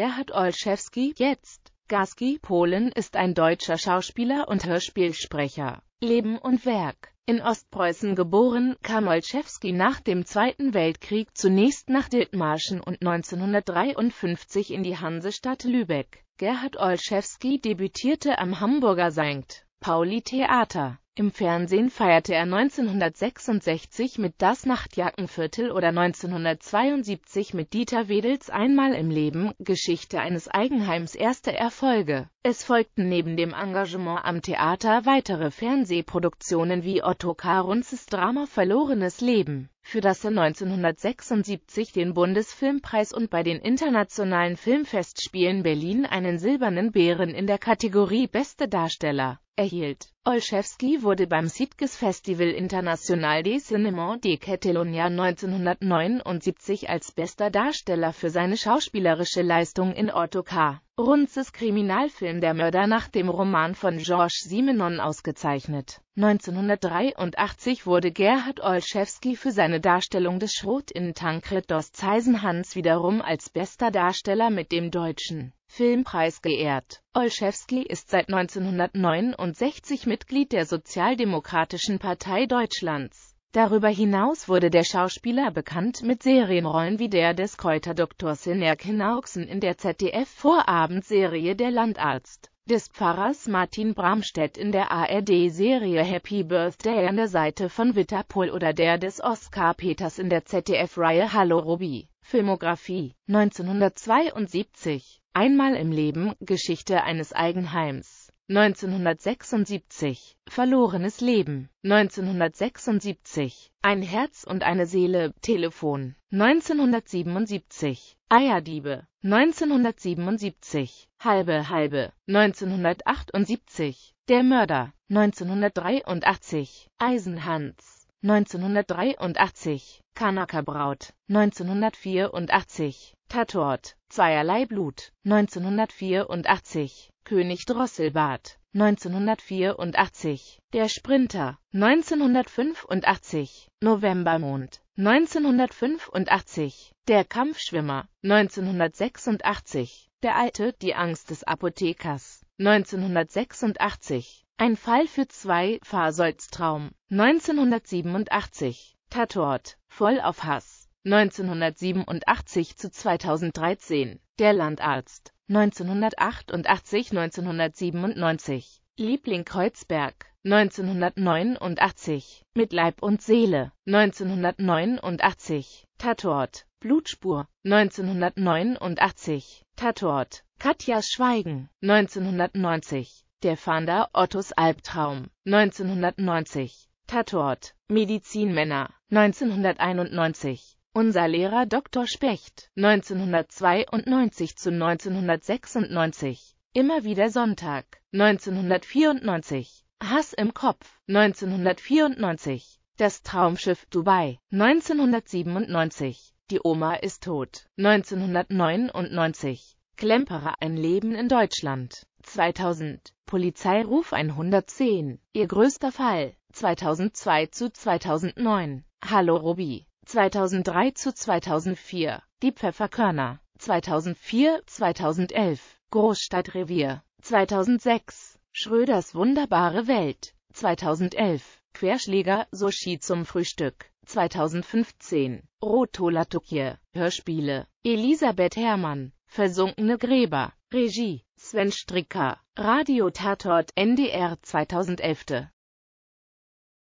Gerhard Olszewski, jetzt Gaski, Polen, ist ein deutscher Schauspieler und Hörspielsprecher. Leben und Werk In Ostpreußen geboren, kam Olszewski nach dem Zweiten Weltkrieg zunächst nach Dithmarschen und 1953 in die Hansestadt Lübeck. Gerhard Olszewski debütierte am Hamburger St. Pauli Theater. Im Fernsehen feierte er 1966 mit Das Nachtjackenviertel oder 1972 mit Dieter Wedels Einmal im Leben, Geschichte eines Eigenheims erste Erfolge. Es folgten neben dem Engagement am Theater weitere Fernsehproduktionen wie Otto Karuns Drama Verlorenes Leben für das er 1976 den Bundesfilmpreis und bei den Internationalen Filmfestspielen Berlin einen silbernen Bären in der Kategorie Beste Darsteller erhielt. Olszewski wurde beim Sitges Festival International des Cinémas de Catalunya 1979 als bester Darsteller für seine schauspielerische Leistung in Otto K. Runzes Kriminalfilm Der Mörder nach dem Roman von Georges Simenon ausgezeichnet. 1983 wurde Gerhard Olszewski für seine Darstellung des Schrot in Tankred dos Zeisenhans wiederum als bester Darsteller mit dem deutschen Filmpreis geehrt. Olszewski ist seit 1969 Mitglied der Sozialdemokratischen Partei Deutschlands. Darüber hinaus wurde der Schauspieler bekannt mit Serienrollen wie der des Kräuterdoktors Sinerken Augsen in der ZDF-Vorabendserie Der Landarzt, des Pfarrers Martin Bramstedt in der ARD-Serie Happy Birthday an der Seite von Witterpool oder der des Oskar Peters in der ZDF-Reihe Hallo Ruby. Filmografie 1972 Einmal im Leben Geschichte eines Eigenheims 1976 Verlorenes Leben 1976 Ein Herz und eine Seele Telefon 1977 Eierdiebe 1977 Halbe Halbe 1978 Der Mörder 1983 Eisenhans 1983 Kanaka Braut 1984 Tatort Zweierlei Blut 1984 König Drosselbart 1984, Der Sprinter 1985, Novembermond 1985, Der Kampfschwimmer 1986, Der Alte, die Angst des Apothekers 1986, Ein Fall für zwei, Fahrsolztraum 1987, Tatort, voll auf Hass 1987 zu 2013, Der Landarzt 1988, 1997, Liebling Kreuzberg, 1989, Mit Leib und Seele, 1989, Tatort, Blutspur, 1989, Tatort, Katjas Schweigen, 1990, Der Fahnder Ottos Albtraum, 1990, Tatort, Medizinmänner, 1991, unser Lehrer Dr. Specht, 1992 zu 1996. Immer wieder Sonntag, 1994. Hass im Kopf, 1994. Das Traumschiff Dubai, 1997. Die Oma ist tot, 1999. Klemperer ein Leben in Deutschland, 2000. Polizeiruf 110. Ihr größter Fall, 2002 zu 2009. Hallo Robi. 2003 zu 2004, die Pfefferkörner, 2004, 2011, Großstadtrevier, 2006, Schröders wunderbare Welt, 2011, Querschläger, Sushi zum Frühstück, 2015, Rotolatukje, Hörspiele, Elisabeth Herrmann, Versunkene Gräber, Regie, Sven Stricker, Radio Tatort NDR 2011